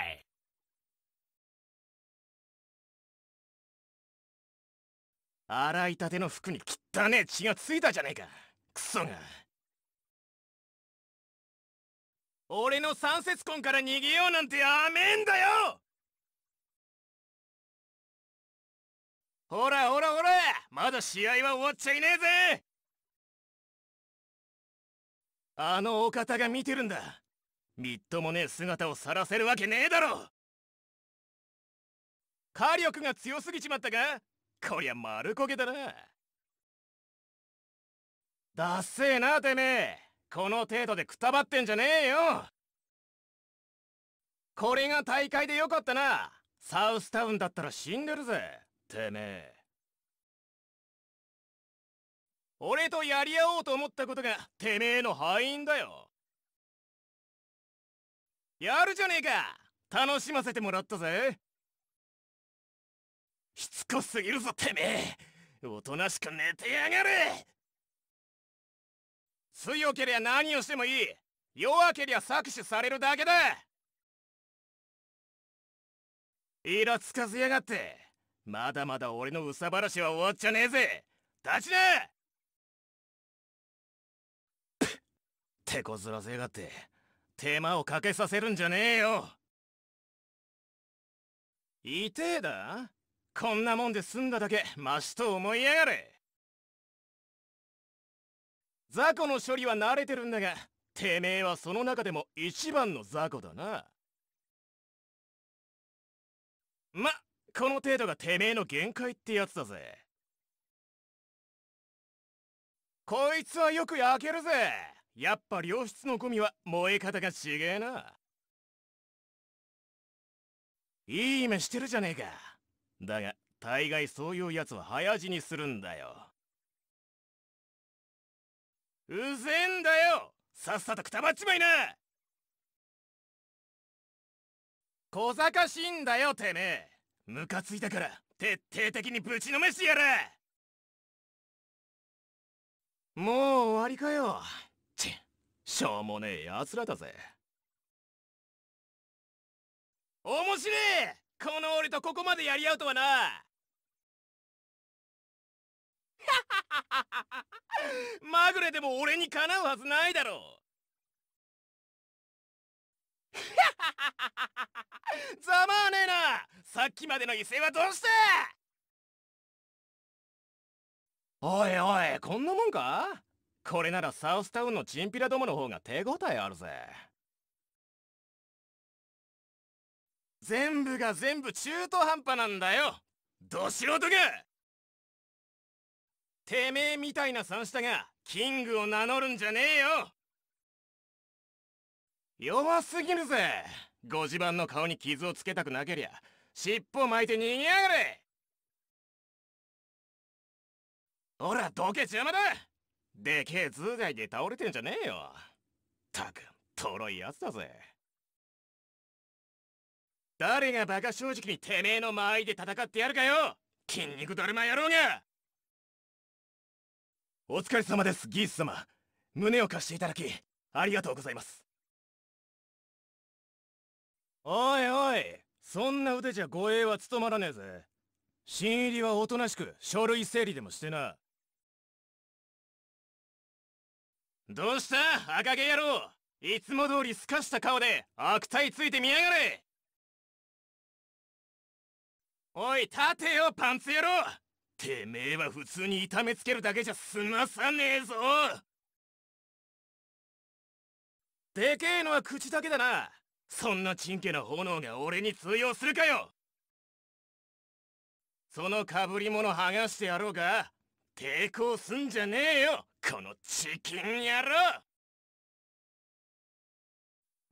い洗いたての服に汚ねえ血がついたじゃねえかクソが俺の三節婚から逃げようなんてやめんだよほらほらほらまだ試合は終わっちゃいねえぜあのお方が見てるんだみっともねえ姿を晒せるわけねえだろ火力が強すぎちまったかこりゃ丸焦げだなダッセーなてめえこの程度でくたばってんじゃねえよこれが大会でよかったなサウスタウンだったら死んでるぜてめえ俺とやり合おうと思ったことがてめえの敗因だよやるじゃねえか楽しませてもらったぜしつこすぎるぞてめえおとなしく寝てやがれ強けりゃ何をしてもいい弱けりゃ搾取されるだけだイラつかずやがってまだまだ俺のうさばらしは終わっちゃねえぜ立ちな 手こずらせやがって手間をかけさせるんじゃねえよ痛えだこんなもんで済んだだけマシと思いやがれ雑魚の処理は慣れてるんだがてめえはその中でも一番の雑魚だなまこの程度がてめえの限界ってやつだぜこいつはよく焼けるぜやっぱ良質のゴミは燃え方がちげえないい目してるじゃねえかだが大概そういうやつは早死にするんだようぜんだよさっさとくたばっちまいな小賢しいんだよてめえムカついたから徹底的にぶちのめしてやるもう終わりかよしょうもねえ奴らだぜ面白えこの俺とここまでやり合うとはな まぐれでも俺にかなうはずないだろう ざまあねえなさっきまでの威勢はどうしたおいおいこんなもんかこれならサウスタウンのチンピラどもの方が手応えあるぜ全部が全部中途半端なんだよど素人がてめえみたいな三下がキングを名乗るんじゃねえよ弱すぎるぜご自慢の顔に傷をつけたくなけりゃ尻尾巻いて逃げやがれほらどけ邪魔だでけえ頭蓋で倒れてんじゃねえよたくんとろいやつだぜ誰がバカ正直にてめえの間合いで戦ってやるかよ筋肉だるま野郎がお疲れ様ですギース様胸を貸していただきありがとうございますおいおいそんな腕じゃ護衛は務まらねえぜ新入りはおとなしく書類整理でもしてなどうした赤毛野郎いつも通りすかした顔で悪態ついてみやがれおい立てよパンツ野郎てめえは普通に痛めつけるだけじゃ済まさねえぞでけえのは口だけだなそんなちんけな炎が俺に通用するかよそのかぶり物剥がしてやろうか抵抗すんじゃねえよこのチキン野郎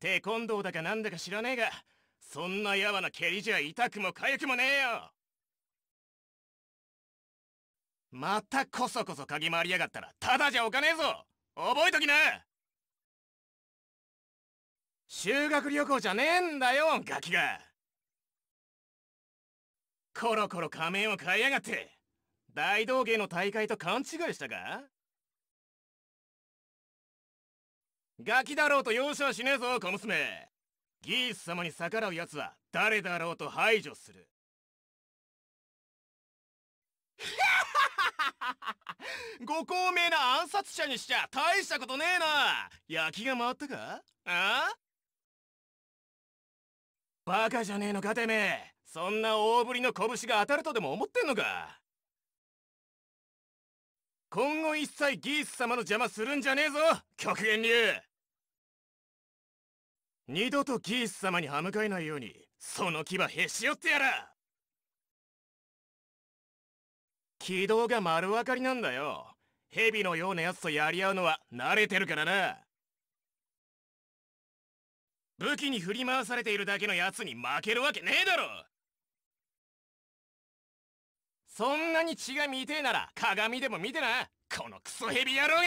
テコンドーだかなんだか知らねえがそんなやわな蹴りじゃ痛くも痒くもねえよまたこそこそ鍵回りやがったらただじゃおかねえぞ覚えときな修学旅行じゃねえんだよガキがコロコロ仮面を買いやがって大道芸の大会と勘違いしたかガキだろうと容赦はしねえぞ小娘ギース様に逆らう奴は誰だろうと排除する ご高名な暗殺者にしちゃ大したことねえな焼きが回ったかああバカじゃねえのかてめえそんな大ぶりの拳が当たるとでも思ってんのか今後一切ギース様の邪魔するんじゃねえぞ極限流二度とギース様に歯向かえないようにその牙へし折ってやら軌道が丸分かりなんだよ蛇のようなやつとやり合うのは慣れてるからな武器に振り回されているだけのやつに負けるわけねえだろそんなに血が見てえなら鏡でも見てなこのクソヘビ野郎が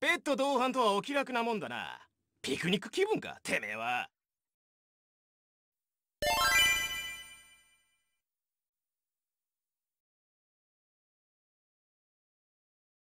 ペット同伴とはお気楽なもんだなピクニック気分かてめえは